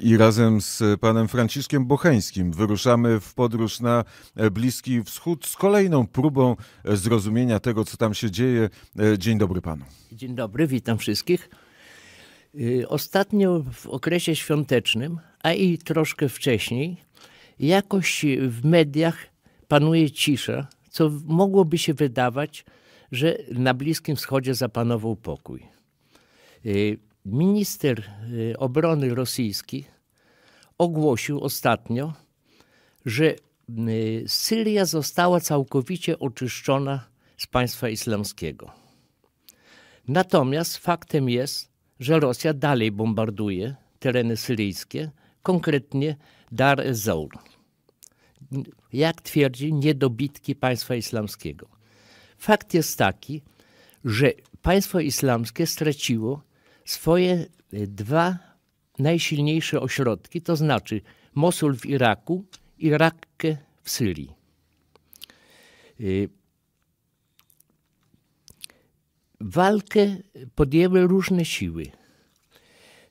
I razem z panem Franciszkiem Bocheńskim wyruszamy w podróż na Bliski Wschód z kolejną próbą zrozumienia tego, co tam się dzieje. Dzień dobry panu. Dzień dobry, witam wszystkich. Y, ostatnio w okresie świątecznym, a i troszkę wcześniej, jakoś w mediach panuje cisza, co mogłoby się wydawać, że na Bliskim Wschodzie zapanował pokój. Y, minister y, obrony rosyjski ogłosił ostatnio, że y, Syria została całkowicie oczyszczona z państwa islamskiego. Natomiast faktem jest, że Rosja dalej bombarduje tereny syryjskie, konkretnie Dar es Zaur. Jak twierdzi, niedobitki państwa islamskiego. Fakt jest taki, że państwo islamskie straciło swoje y, dwa najsilniejsze ośrodki, to znaczy Mosul w Iraku i Rakkę w Syrii. Y, walkę podjęły różne siły.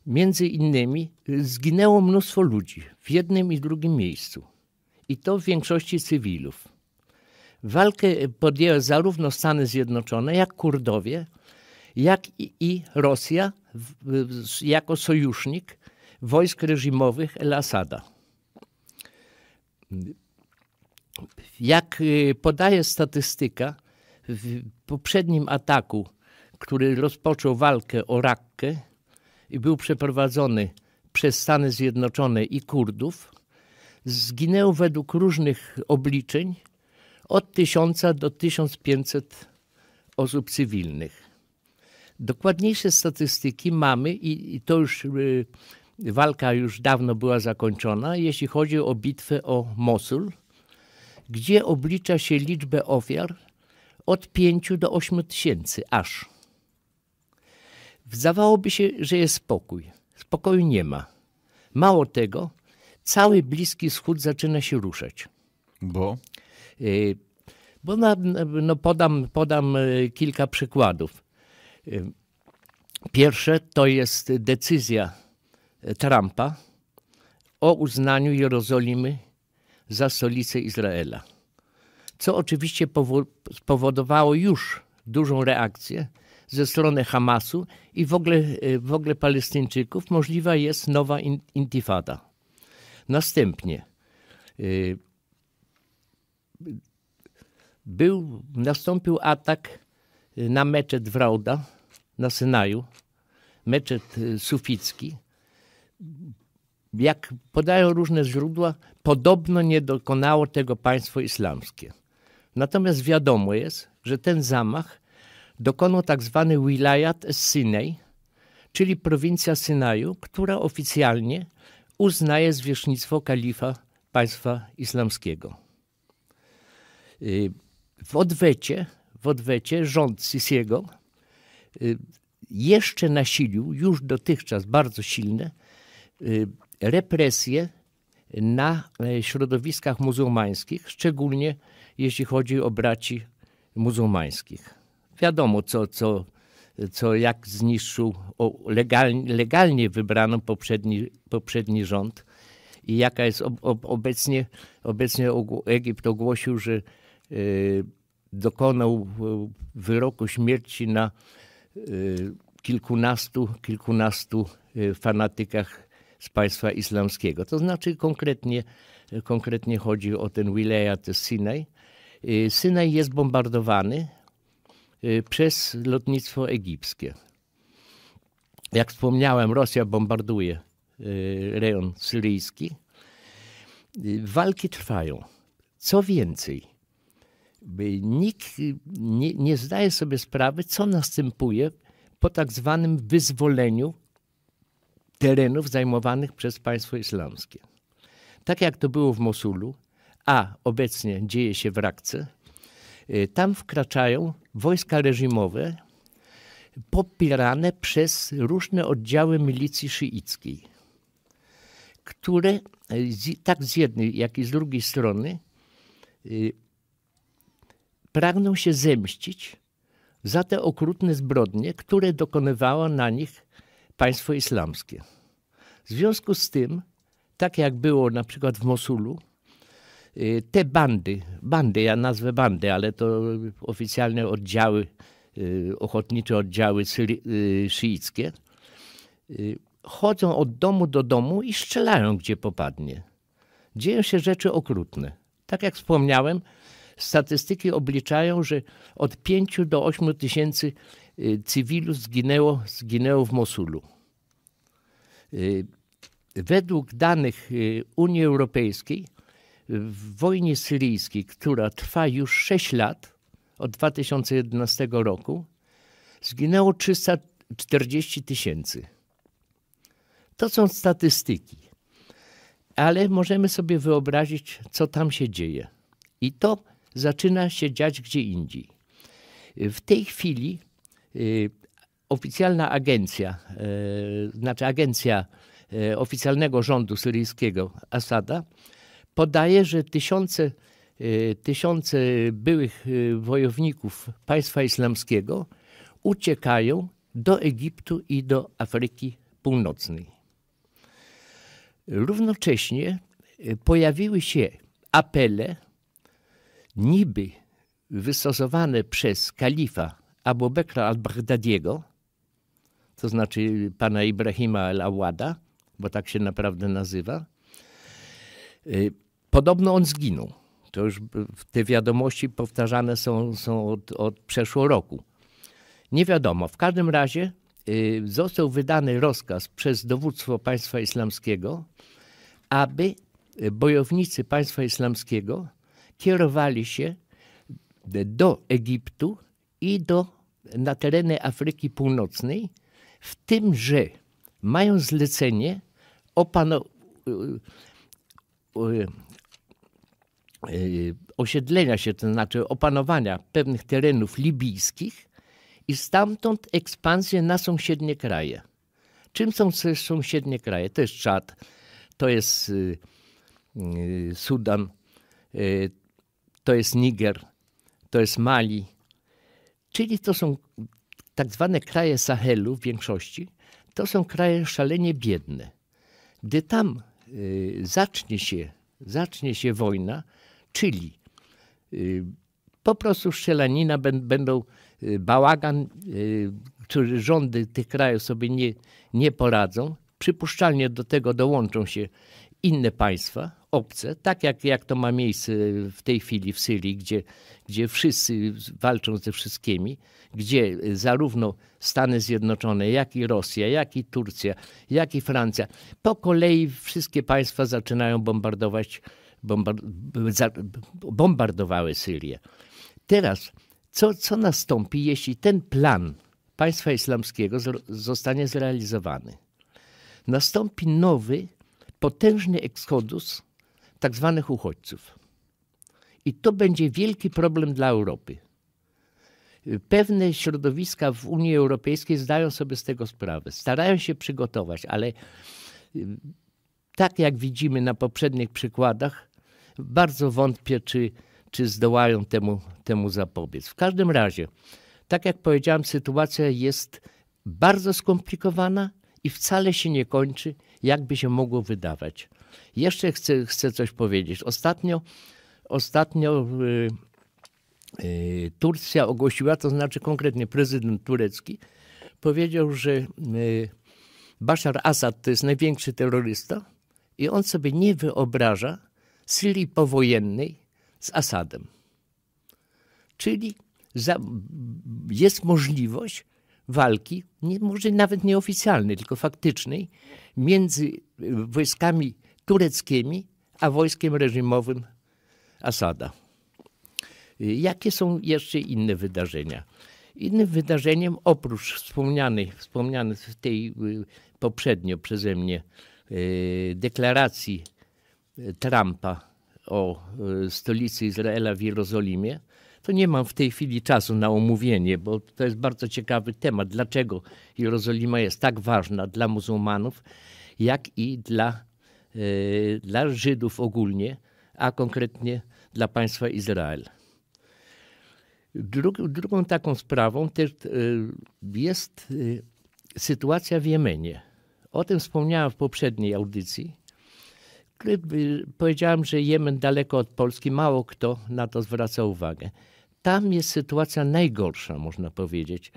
Między innymi zginęło mnóstwo ludzi w jednym i drugim miejscu, i to w większości cywilów. Walkę podjęły zarówno Stany Zjednoczone, jak Kurdowie, jak i Rosja, jako sojusznik wojsk reżimowych El-Asada. Jak y, podaje statystyka, w poprzednim ataku, który rozpoczął walkę o Rakkę i był przeprowadzony przez Stany Zjednoczone i Kurdów, zginęło według różnych obliczeń od 1000 do 1500 osób cywilnych. Dokładniejsze statystyki mamy i, i to już y, walka już dawno była zakończona, jeśli chodzi o bitwę o Mosul, gdzie oblicza się liczbę ofiar od 5 do 8 tysięcy aż. Zdawałoby się, że jest spokój. Spokoju nie ma. Mało tego, cały Bliski Wschód zaczyna się ruszać. Bo? Y, bo na, no podam, podam y, kilka przykładów. Pierwsze to jest decyzja e, Trumpa o uznaniu Jerozolimy za stolicę Izraela, co oczywiście spowodowało już dużą reakcję ze strony Hamasu i w ogóle, e, w ogóle Palestyńczyków. Możliwa jest nowa intifada. Następnie e, był, nastąpił atak na meczet Wrauda na Synaju, meczet y, suficki. Jak podają różne źródła, podobno nie dokonało tego państwo islamskie. Natomiast wiadomo jest, że ten zamach dokonał tak zwany Wilayat Sinai, czyli prowincja Synaju, która oficjalnie uznaje zwierzchnictwo kalifa państwa islamskiego. Y, w odwecie w odwecie rząd Sisiego y, jeszcze nasilił, już dotychczas bardzo silne, y, represje na e, środowiskach muzułmańskich, szczególnie jeśli chodzi o braci muzułmańskich. Wiadomo, co, co, co jak zniszczył legalnie, legalnie wybraną poprzedni, poprzedni rząd i jaka jest ob, ob, obecnie, obecnie Egipt ogłosił, że y, dokonał e, wyroku śmierci na e, kilkunastu, kilkunastu e, fanatykach z państwa islamskiego. To znaczy konkretnie, konkretnie chodzi o ten wilayat Synaj. Synaj jest bombardowany przez lotnictwo egipskie. Jak wspomniałem, Rosja bombarduje rejon syryjski. Walki trwają. Co więcej, nikt nie, nie zdaje sobie sprawy, co następuje po tak zwanym wyzwoleniu terenów zajmowanych przez państwo islamskie. Tak jak to było w Mosulu, a obecnie dzieje się w Rakce, y, tam wkraczają wojska reżimowe popierane przez różne oddziały milicji szyickiej, które y, tak z jednej, jak i z drugiej strony y, pragną się zemścić za te okrutne zbrodnie, które dokonywało na nich państwo islamskie. W związku z tym, tak jak było na przykład w Mosulu, y, te bandy, bandy, ja nazwę bandy, ale to oficjalne oddziały, y, ochotnicze oddziały syri, y, szyickie, chodzą od domu do domu i strzelają, gdzie popadnie. Dzieją się rzeczy okrutne. Tak jak wspomniałem, Statystyki obliczają, że od 5 do 8 tysięcy y, cywilów zginęło, zginęło w Mosulu. Y, według danych y, Unii Europejskiej w wojnie syryjskiej, która trwa już 6 lat, od 2011 roku, zginęło 340 tysięcy. To są statystyki. Ale możemy sobie wyobrazić, co tam się dzieje. I to zaczyna się dziać gdzie indziej. W tej chwili y, oficjalna agencja, y, znaczy agencja y, oficjalnego rządu syryjskiego Asada podaje, że tysiące, tysiące byłych wojowników państwa islamskiego uciekają do Egiptu i do Afryki Północnej. Równocześnie pojawiły się apele niby wystosowane przez kalifa Abu Bekra al-Baghdadiego, to znaczy pana Ibrahima al-Awada, bo tak się naprawdę nazywa, y, podobno on zginął. To już te wiadomości powtarzane są, są od, od przeszło roku. Nie wiadomo. W każdym razie y, został wydany rozkaz przez dowództwo państwa islamskiego, aby y, bojownicy państwa islamskiego kierowali się do Egiptu i do, na tereny Afryki Północnej, w tym, że mają zlecenie opano, y, y, y, osiedlenia się, to znaczy opanowania pewnych terenów libijskich i stamtąd ekspansję na sąsiednie kraje. Czym są sąsiednie kraje? To jest Czad, to jest Sudan, to jest Niger, to jest Mali. Czyli to są tak zwane kraje Sahelu w większości, to są kraje szalenie biedne. Gdy tam y, zacznie się, zacznie się wojna, czyli y, po prostu strzelanina, będą y, bałagan, y, który rządy tych krajów sobie nie, nie poradzą. Przypuszczalnie do tego dołączą się inne państwa, obce, tak jak, jak to ma miejsce w tej chwili w Syrii, gdzie, gdzie wszyscy walczą ze wszystkimi, gdzie zarówno Stany Zjednoczone, jak i Rosja, jak i Turcja, jak i Francja, po kolei wszystkie państwa zaczynają bombardować, bombardowały Syrię. Teraz, co, co nastąpi, jeśli ten plan państwa islamskiego zostanie zrealizowany? Nastąpi nowy, potężny eksodus tak zwanych uchodźców. I to będzie wielki problem dla Europy. Pewne środowiska w Unii Europejskiej zdają sobie z tego sprawę, starają się przygotować, ale y, tak jak widzimy na poprzednich przykładach, bardzo wątpię, czy, czy zdołają temu, temu zapobiec. W każdym razie, tak jak powiedziałem, sytuacja jest bardzo skomplikowana i wcale się nie kończy, jakby się mogło wydawać. Jeszcze chcę, chcę coś powiedzieć. Ostatnio, ostatnio y, y, Turcja ogłosiła, to znaczy konkretnie prezydent turecki powiedział, że y, Bashar Assad to jest największy terrorysta i on sobie nie wyobraża Syrii powojennej z Assadem. Czyli za, jest możliwość walki, nie, może nawet nieoficjalnej, tylko faktycznej, między wojskami tureckimi, a wojskiem reżimowym Asada. Jakie są jeszcze inne wydarzenia? Innym wydarzeniem, oprócz wspomnianej, wspomnianej w tej y, poprzednio przeze mnie y, deklaracji y, Trumpa o stolicy Izraela w Jerozolimie, to nie mam w tej chwili czasu na omówienie, bo to jest bardzo ciekawy temat, dlaczego Jerozolima jest tak ważna dla muzułmanów, jak i dla Y, dla Żydów ogólnie, a konkretnie dla państwa Izrael. Drug, drugą taką sprawą też y, jest y, sytuacja w Jemenie. O tym wspomniałem w poprzedniej audycji. Powiedziałem, że Jemen daleko od Polski, mało kto na to zwraca uwagę. Tam jest sytuacja najgorsza, można powiedzieć.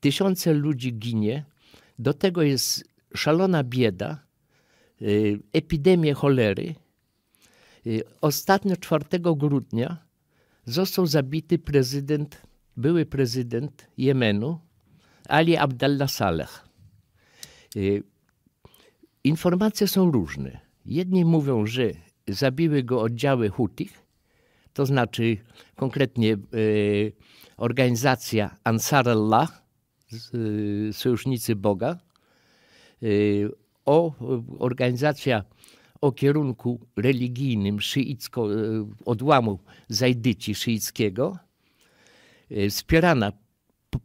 Tysiące ludzi ginie, do tego jest szalona bieda Y, epidemię cholery, y, ostatnio 4 grudnia został zabity prezydent, były prezydent Jemenu, Ali Abdallah Saleh. Y, informacje są różne. Jedni mówią, że zabiły go oddziały Hutich, to znaczy konkretnie organizacja Ansar Allah, sojusznicy Boga, o e, organizacja o kierunku religijnym szyicko, e, odłamu zajdyci szyickiego, e, wspierana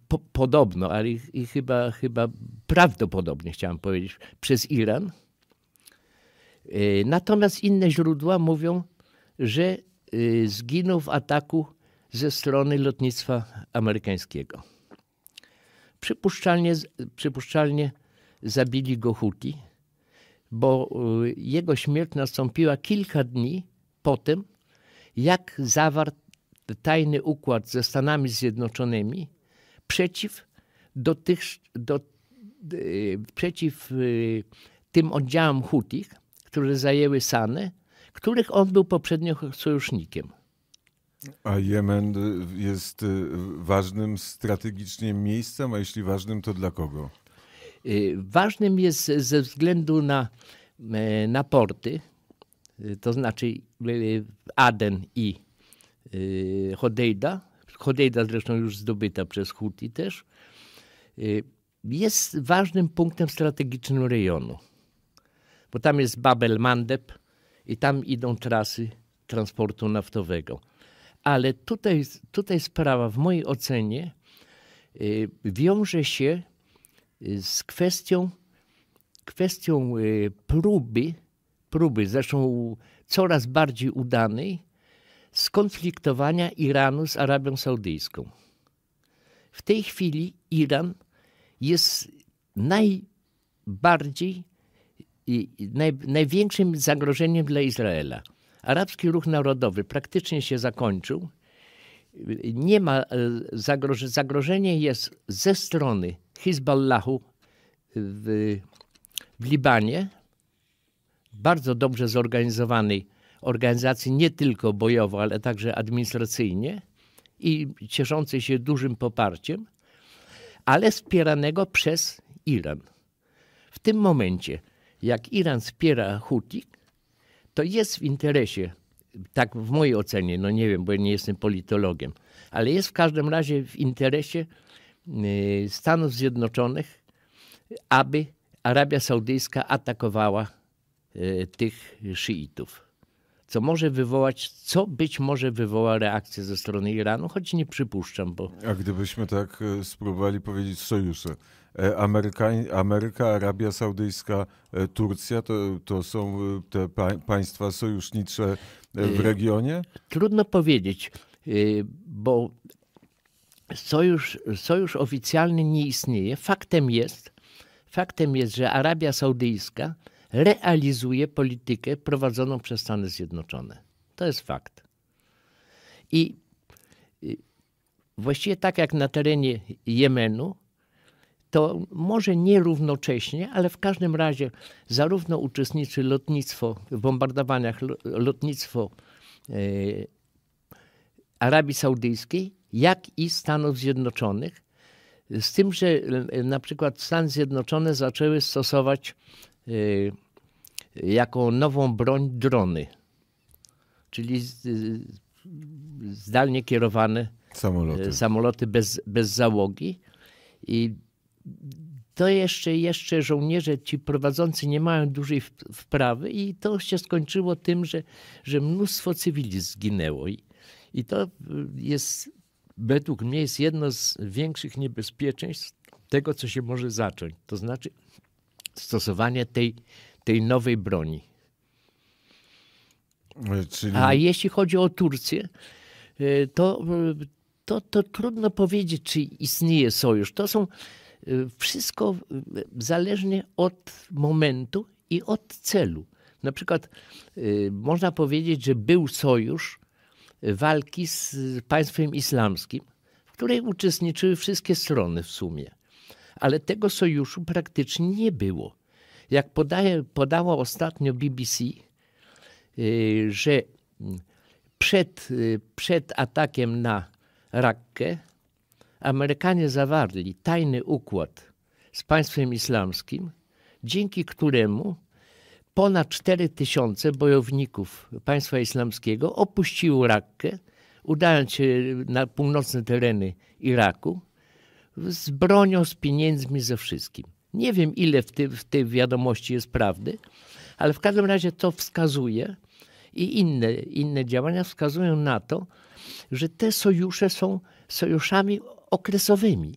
po, podobno, ale i, i chyba, chyba prawdopodobnie chciałem powiedzieć, przez Iran. Natomiast inne źródła mówią, że zginął w ataku ze strony lotnictwa amerykańskiego. Przypuszczalnie, przypuszczalnie zabili go Huti, bo y, jego śmierć nastąpiła kilka dni po tym, jak zawarł tajny układ ze Stanami Zjednoczonymi przeciw, do tych, do, y, przeciw y, tym oddziałom Hutich, które zajęły Sanę, których on był poprzednio sojusznikiem. A Jemen jest ważnym strategicznie miejscem, a jeśli ważnym, to dla kogo? Y, ważnym jest ze względu na, e, na porty, y, to znaczy y, Aden i Hodejda. Hodejda zresztą już zdobyta przez Huti też. Jest ważnym punktem strategicznym rejonu, bo tam jest Babel Mandeb i tam idą trasy transportu naftowego. Ale tutaj, tutaj sprawa w mojej ocenie wiąże się z kwestią, kwestią e, próby, próby zresztą coraz bardziej udanej, skonfliktowania Iranu z Arabią Saudyjską. W tej chwili Iran jest najbardziej, naj, największym zagrożeniem dla Izraela. Arabski ruch narodowy praktycznie się zakończył. Nie ma e, zagrożenia, zagrożenie jest ze strony Hezbollahu w, w Libanie, bardzo dobrze zorganizowanej organizacji, nie tylko bojowo, ale także administracyjnie i cieszącej się dużym poparciem, ale wspieranego przez Iran. W tym momencie, jak Iran wspiera Huti, to jest w interesie, tak w mojej ocenie, no nie wiem, bo ja nie jestem politologiem, ale jest w każdym razie w interesie Y, Stanów Zjednoczonych, aby Arabia Saudyjska atakowała y, tych szyitów, co może wywołać, co być może wywoła reakcję ze strony Iranu, choć nie przypuszczam. Bo... A gdybyśmy tak y, spróbowali powiedzieć sojusze, e, Ameryka, Arabia Saudyjska, e, Turcja to, to są te państwa sojusznicze e, w regionie? Trudno powiedzieć, bo sojusz, sojusz oficjalny nie istnieje. Faktem jest, faktem jest, że Arabia Saudyjska realizuje politykę prowadzoną przez Stany Zjednoczone. To jest fakt. I właściwie tak jak na terenie Jemenu, to może nie równocześnie, ale w każdym razie zarówno uczestniczy lotnictwo w bombardowaniach, lotnictwo e, Arabii Saudyjskiej, jak i Stanów Zjednoczonych, z tym, że e, na przykład Stany Zjednoczone zaczęły stosować e, jako nową broń drony, czyli e, zdalnie kierowane samoloty, samoloty bez, bez załogi. I to jeszcze, jeszcze żołnierze ci prowadzący nie mają dużej wprawy i to się skończyło tym, że, że mnóstwo cywili zginęło. I, I to jest według mnie jest jedno z większych niebezpieczeństw tego, co się może zacząć. To znaczy stosowanie tej, tej nowej broni. E, czyli... A jeśli chodzi o Turcję, e, to, to, to trudno powiedzieć, czy istnieje sojusz. To są e, wszystko zależnie od momentu i od celu. Na przykład można powiedzieć, że był sojusz walki z państwem islamskim, w której uczestniczyły wszystkie strony w sumie. Ale tego sojuszu praktycznie nie było. Jak podaje, podało ostatnio BBC, y, że mm, przed, y, przed atakiem na Rakkę Amerykanie zawarli tajny układ z państwem islamskim, dzięki któremu ponad 4 tysiące bojowników państwa islamskiego opuściło Rakkę, udając się na północne tereny Iraku z bronią, z pieniędzmi, ze wszystkim. Nie wiem, ile w, ty, w tej wiadomości jest prawdy, ale w każdym razie to wskazuje i inne, inne działania wskazują na to, że te sojusze są sojuszami okresowymi,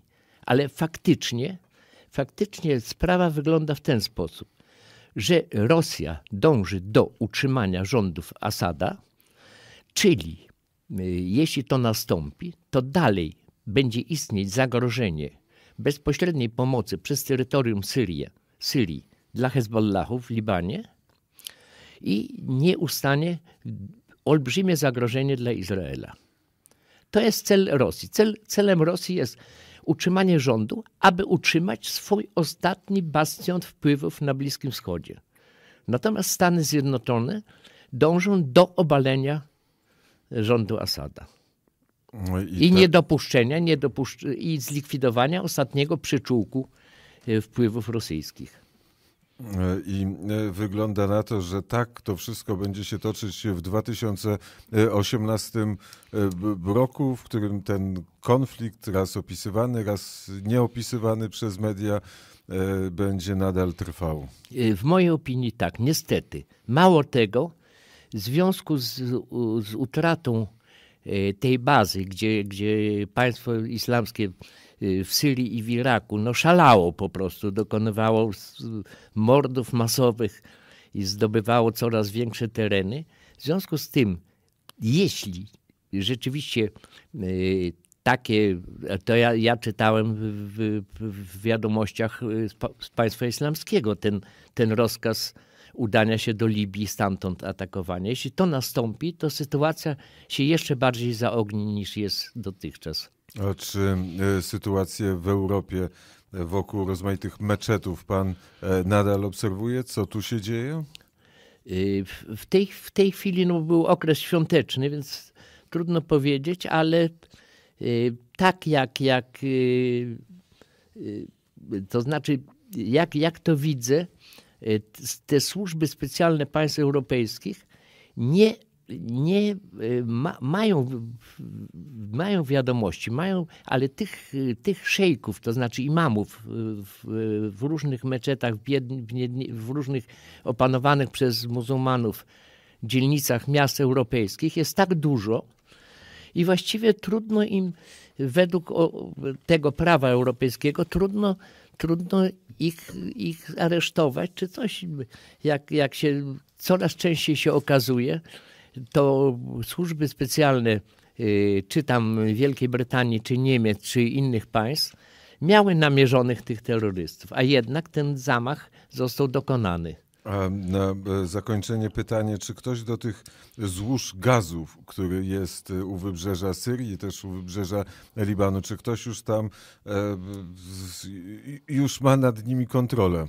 ale faktycznie, faktycznie sprawa wygląda w ten sposób że Rosja dąży do utrzymania rządów Asada, czyli y, jeśli to nastąpi, to dalej będzie istnieć zagrożenie bezpośredniej pomocy przez terytorium Syrii dla Hezbollahów w Libanie i nieustanie olbrzymie zagrożenie dla Izraela. To jest cel Rosji. Cel, celem Rosji jest utrzymanie rządu, aby utrzymać swój ostatni bastion wpływów na Bliskim Wschodzie. Natomiast Stany Zjednoczone dążą do obalenia rządu Asada. No I, I te... niedopuszczenia niedopuszcz... i zlikwidowania ostatniego przyczółku e, wpływów rosyjskich. I e, wygląda na to, że tak to wszystko będzie się toczyć w 2018 e, roku, w którym ten konflikt, raz opisywany, raz nieopisywany przez media, e, będzie nadal trwał. W mojej opinii tak, niestety. Mało tego, w związku z, z utratą tej bazy, gdzie, gdzie państwo islamskie Y, w Syrii i w Iraku, no szalało po prostu, dokonywało mordów masowych i zdobywało coraz większe tereny. W związku z tym, jeśli rzeczywiście y, takie, to ja, ja czytałem w, w wiadomościach y, z, z, państwa islamskiego ten, ten rozkaz udania się do Libii, stamtąd atakowanie. Jeśli to nastąpi, to sytuacja się jeszcze bardziej zaogni niż jest dotychczas. A czy e, sytuację w Europie e, wokół rozmaitych meczetów pan e, nadal obserwuje? Co tu się dzieje? Y, w tej, w tej chwili no, był okres świąteczny, więc trudno powiedzieć, ale y, tak jak, jak y, to znaczy, jak, jak to widzę, te służby specjalne państw europejskich nie nie y, ma, mają, mają wiadomości, mają, ale tych, tych szejków, to znaczy imamów y, w, w różnych meczetach, w, biedni, w różnych opanowanych przez muzułmanów dzielnicach miast europejskich jest tak dużo, i właściwie trudno im, według tego prawa europejskiego, trudno, trudno ich, ich aresztować czy coś. Jak, jak się coraz częściej się okazuje, to służby specjalne, y, czy tam Wielkiej Brytanii, czy Niemiec, czy innych państw, miały namierzonych tych terrorystów, a jednak ten zamach został dokonany. A na e, zakończenie pytanie, czy ktoś do tych złóż gazów, który jest e, u wybrzeża Syrii, też u wybrzeża Libanu, czy ktoś już tam e, już ma nad nimi kontrolę?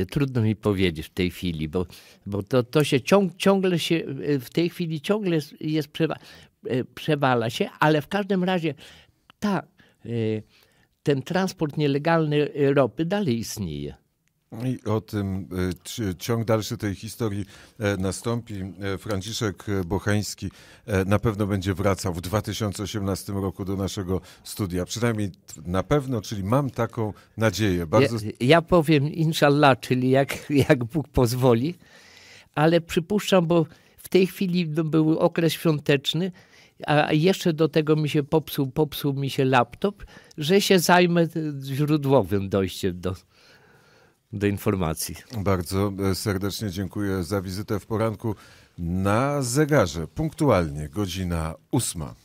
Y, trudno mi powiedzieć w tej chwili, bo, bo to, to się ciąg, ciągle się, y, w tej chwili ciągle jest, przewa, y, przewala się, ale w każdym razie ta, ten transport nielegalny ropy dalej istnieje. I o tym, y, ciąg dalszy tej historii e, nastąpi. E, Franciszek e, Bochański na pewno będzie wracał w 2018 roku do naszego studia. Przynajmniej na pewno, czyli mam taką nadzieję. Bardzo... Ja, ja powiem inshallah, czyli jak, jak Bóg pozwoli, ale przypuszczam, bo w tej chwili no, był okres świąteczny, a jeszcze do tego mi się popsuł, popsuł mi się laptop, że się zajmę źródłowym dojściem do do informacji. Bardzo e, serdecznie dziękuję za wizytę w poranku na zegarze. Punktualnie godzina ósma.